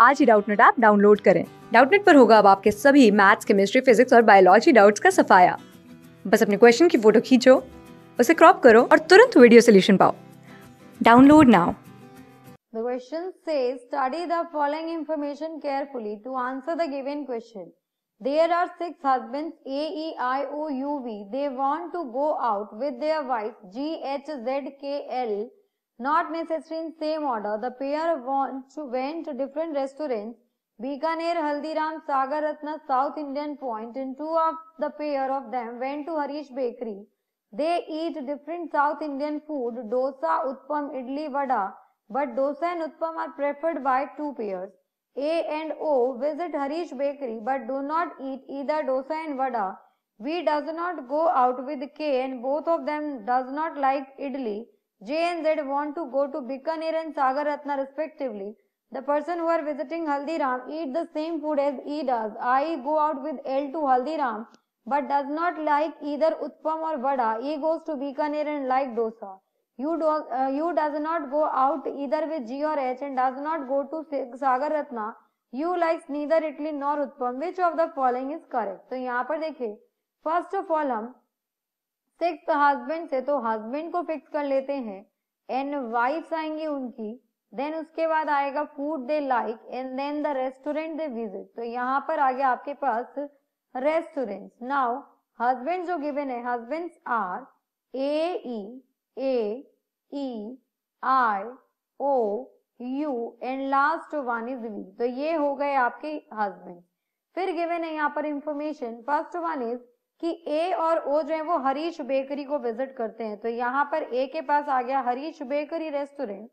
आज ही Doubtnut app download करें डाउटनेट पर होगा अब आपके सभी मैथ्स केमिस्ट्री फिजिक्स और बायोलॉजी डाउट्स का सफाया बस अपने क्वेश्चन की फोटो खींचो उसे क्रॉप करो और तुरंत वीडियो सोल्यूशन पाओ download now The question says study the following information carefully to answer the given question. There are six husbands A E I O U V. They want to go out with their wife G H Z K L Not necessarily in same order, the pair went to, went to different restaurants. Bikaner, Haldiram, Sagar Ratna, South Indian Point, and two of the pair of them went to Harish Bakery. They eat different South Indian food, dosa, utpam, idli, vada, but dosa and utpam are preferred by two pairs. A and O visit Harish Bakery but do not eat either dosa and vada. B does not go out with K and both of them does not like idli. JNZ want to go to Bikaner and Sagaratna respectively. The person who are visiting Haldiram eat the same food as he does. I go out with L to Haldiram but does not like either Utpam or Vada. He goes to Bikaner and like Dosa. You, do, uh, you does not go out either with G or H and does not go to Sagaratna. You likes neither Italy nor Utpam. Which of the following is correct? So, here, पर देखिए first of all six husband से तो husband को fix कर लेते हैं and wives आएंगी उनकी देन उसके बाद आएगा food they like and then the restaurant they visit तो यहाँ पर आगे आपके पास रेस्टोरेंट नाउ हस्बैंड जो गिवन है husband R A E A E I O U and last one is V तो ये हो गए आपके हस्बैंड फिर गिवन है यहाँ पर इंफॉर्मेशन फर्स्ट वन इज कि ए और ओ जो है वो हरीश बेकरी को विजिट करते हैं तो यहाँ पर ए के पास आ गया Harish bakery restaurant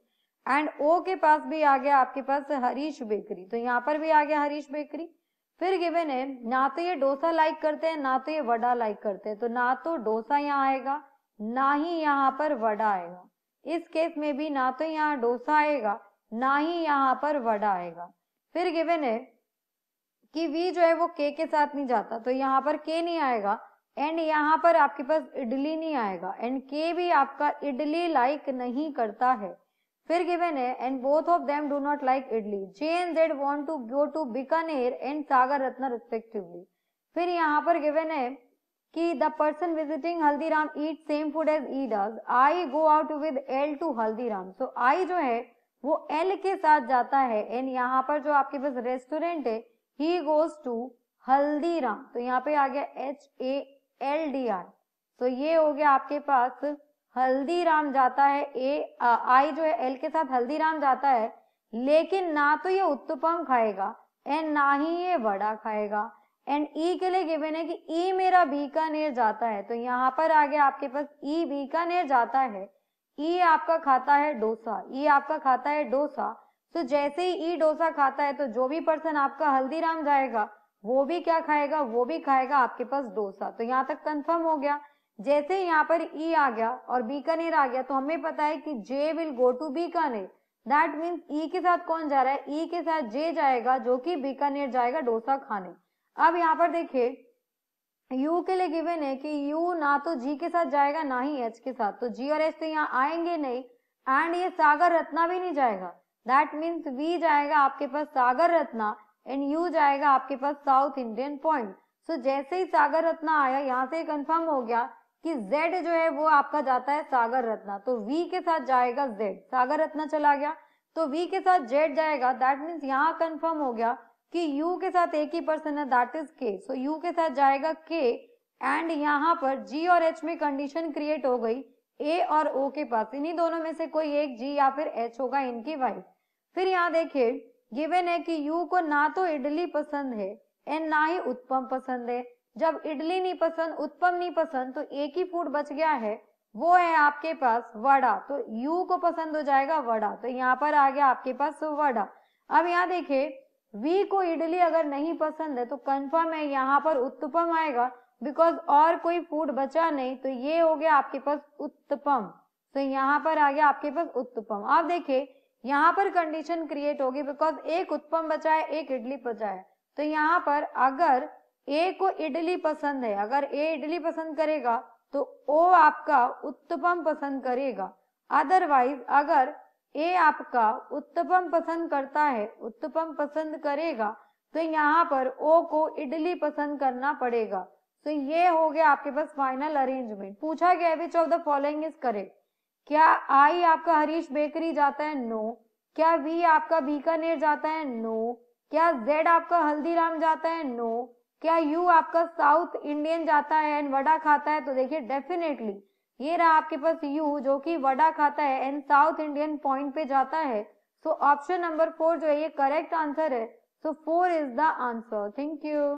and O के पास भी आ गया आपके पास हरीश बेकरी तो यहाँ पर भी आ गया हरीश बेकरी फिर गिवेन है ना तो ये डोसा लाइक करते हैं ना तो ये वडा लाइक करते हैं तो ना तो डोसा यहाँ आएगा ना ही यहाँ पर वडा आएगा इस केस में भी ना तो यहाँ डोसा आएगा ना ही यहाँ पर वडा आएगा फिर गिवेन है कि v जो है वो k के साथ नहीं जाता तो यहाँ पर k नहीं आएगा एंड यहाँ पर आपके पास इडली नहीं आएगा एंड k भी आपका इडली लाइक नहीं करता है फिर गिवेन है and both of them do not like idli J and Z want to go to Bikaner and Sagar Ratna respectively फिर यहाँ पर गिवेन है कि the person visiting Haldiram eat same food as E does I go out with L to Haldiram so I जो है वो L के साथ जाता है एंड यहाँ पर जो आपके पास रेस्टोरेंट है ही गोज टू हल्दीराम तो यहाँ पे आ गया H A L D R तो ये हो गया आपके पास हल्दीराम जाता है ए आई जो है एल के साथ हल्दीराम जाता है लेकिन ना तो ये उत्तपम खाएगा एंड ना ही ये वड़ा खाएगा एंड ई e के लिए गिवन है कि ई e मेरा बीकानेर जाता है तो यहाँ पर आ गया आपके पास ई e बीकानेर जाता है ई e आपका खाता है डोसा ई e आपका खाता है डोसा तो जैसे ही ई डोसा खाता है तो जो भी पर्सन आपका हल्दीराम जाएगा वो भी क्या खाएगा वो भी खाएगा आपके पास डोसा तो यहाँ तक कंफर्म हो गया जैसे यहाँ पर ई आ गया और बीकानेर आ गया तो हमें पता है कि J will go to Bikaner that means E के साथ कौन जा रहा है ई e के साथ जे जाएगा जो कि बीकानेर जाएगा डोसा खाने अब यहाँ पर देखिए यू के लिए गिवन है कि यू ना तो जी के साथ जाएगा ना ही एच के साथ तो जी और एच तो यहाँ आएंगे नहीं एंड ये सागर रत्ना भी नहीं जाएगा दैट मीन्स वी जाएगा आपके पास सागर रत्ना एंड यू जाएगा आपके पास साउथ इंडियन पॉइंट सो जैसे ही सागर रत्ना आया यहाँ से कंफर्म हो गया कि जेड जो है वो आपका जाता है सागर रत्ना तो वी के साथ जाएगा जेड सागर रत्ना चला गया तो वी के साथ जेड जाएगा दैट मीन्स यहाँ कंफर्म हो गया कि यू के साथ एक ही पर्सन है that is K so you के साथ जाएगा के एंड यहाँ पर जी और एच में कंडीशन क्रिएट हो गई ए और ओ के पास इन्हीं दोनों में से कोई एक जी या फिर एच होगा इनकी वाइफ फिर यहाँ देखिए गिवन है कि यू को ना तो इडली पसंद है एंड ना ही उत्पम पसंद है जब इडली नहीं पसंद उत्पम नहीं पसंद तो एक ही फूड बच गया है वो है आपके पास वड़ा तो यू को पसंद हो जाएगा वड़ा तो यहाँ पर आ गया आपके पास वड़ा अब यहाँ देखिए वी को इडली अगर नहीं पसंद है तो कंफर्म है यहाँ पर उत्तपम आएगा बिकॉज और कोई फूड बचा नहीं तो ये हो गया आपके पास उत्तपम तो यहाँ पर आ गया आपके पास उत्तपम आप देखिये यहाँ पर कंडीशन क्रिएट होगी बिकॉज एक उत्पम बचा है एक इडली बचा है तो यहाँ पर अगर ए को इडली पसंद है अगर ए इडली पसंद करेगा तो ओ आपका उत्तपम पसंद करेगा अदरवाइज अगर ए आपका उत्तपम पसंद करता है उत्तपम पसंद करेगा तो यहाँ पर ओ को इडली पसंद करना पड़ेगा तो ये हो गया आपके पास फाइनल अरेंजमेंट पूछा गया which of the following is correct क्या आई आपका हरीश बेकरी जाता है नो क्या वी आपका बीकानेर जाता है नो क्या जेड आपका हल्दीराम जाता है नो क्या यू आपका साउथ इंडियन जाता है एंड वडा खाता है तो देखिए डेफिनेटली ये रहा आपके पास यू जो कि वडा खाता है एंड साउथ इंडियन पॉइंट पे जाता है सो ऑप्शन नंबर फोर जो है ये करेक्ट आंसर है so four is the answer thank you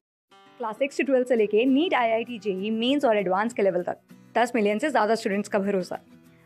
class six से ट्वेल्थ से लेके NEET I I T JEE mains और एडवांस के लेवल तक दस मिलियन से ज्यादा स्टूडेंट्स का भरोसा